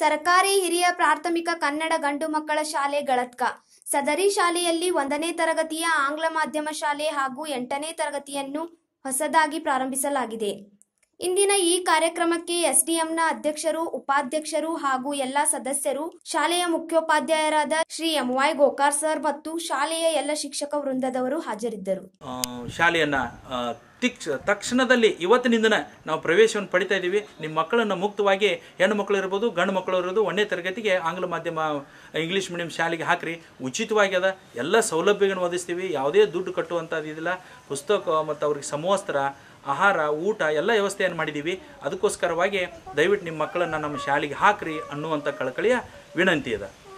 ಸರ್ಕಾರಿ ಹಿರಿಯ ಪ್ರಾಥಮಿಕ ಕನ್ನಡ ಗಂಡು ಮಕ್ಕಳ ಶಾಲೆ ಗಳತ್ಕ ಸದರಿ ಶಾಲೆಯಲ್ಲಿ ಒಂದನೇ ತರಗತಿಯ ಆಂಗ್ಲ ಮಾಧ್ಯಮ ಶಾಲೆ ಹಾಗೂ ಎಂಟನೇ ತರಗತಿಯನ್ನು ಹೊಸದಾಗಿ ಪ್ರಾರಂಭಿಸಲಾಗಿದೆ ಇಂದಿನ ಈ ಕಾರ್ಯಕ್ರಮಕ್ಕೆ ಎಸ್ಡಿಎಂನ ಅಧ್ಯಕ್ಷರು ಉಪಾಧ್ಯಕ್ಷರು ಹಾಗೂ ಎಲ್ಲ ಸದಸ್ಯರು ಶಾಲೆಯ ಮುಖ್ಯೋಪಾಧ್ಯಾಯರಾದ Shri M Y Gokar sir ಮತ್ತು ಶಾಲೆಯ ಎಲ್ಲ ಶಿಕ್ಷಕ ವೃಂದದವರು ಹಾಜರಿದ್ದರು ಶಾಲೆಯನ್ನ ತಿಕ್ಷ ತಕ್ಷಣದಲ್ಲಿ ಇವತ್ತಿನಿಂದ ನಾವು ಪ್ರವೇಶವನ್ನು ಪಡಿತಾ ಇದ್ದೀವಿ ನಿಮ್ಮ ಮಕ್ಕಳನ್ನು ಮುಕ್ತವಾಗಿ ಹೆಣ್ಣು ಮಕ್ಕಳು ಇರ್ಬೋದು ಗಂಡು ಮಕ್ಕಳು ಇರ್ಬೋದು ಒಂದೇ ತರಗತಿಗೆ ಆಂಗ್ಲ ಮಾಧ್ಯಮ ಇಂಗ್ಲೀಷ್ ಮೀಡಿಯಂ ಶಾಲೆಗೆ ಹಾಕಿರಿ ಉಚಿತವಾಗಿ ಅದ ಎಲ್ಲ ಸೌಲಭ್ಯಗಳನ್ನು ಒದಗಿಸ್ತೀವಿ ಯಾವುದೇ ದುಡ್ಡು ಕಟ್ಟುವಂಥದ್ದಿಲ್ಲ ಪುಸ್ತಕ ಮತ್ತು ಅವ್ರಿಗೆ ಸಮವಸ್ತ್ರ ಆಹಾರ ಊಟ ಎಲ್ಲ ವ್ಯವಸ್ಥೆಯನ್ನು ಮಾಡಿದ್ದೀವಿ ಅದಕ್ಕೋಸ್ಕರವಾಗಿ ದಯವಿಟ್ಟು ನಿಮ್ಮ ಮಕ್ಕಳನ್ನು ನಮ್ಮ ಶಾಲೆಗೆ ಹಾಕಿರಿ ಅನ್ನುವಂಥ ಕಳಕಳಿಯ ವಿನಂತಿ ಇದೆ